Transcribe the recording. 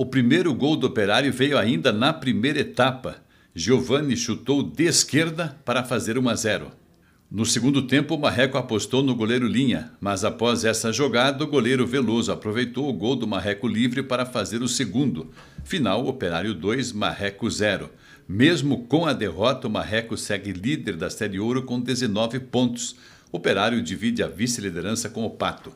O primeiro gol do Operário veio ainda na primeira etapa. Giovani chutou de esquerda para fazer 1 a 0. No segundo tempo, o Marreco apostou no goleiro Linha, mas após essa jogada, o goleiro Veloso aproveitou o gol do Marreco livre para fazer o segundo. Final: Operário 2, Marreco 0. Mesmo com a derrota, o Marreco segue líder da Série Ouro com 19 pontos. Operário divide a vice-liderança com o Pato.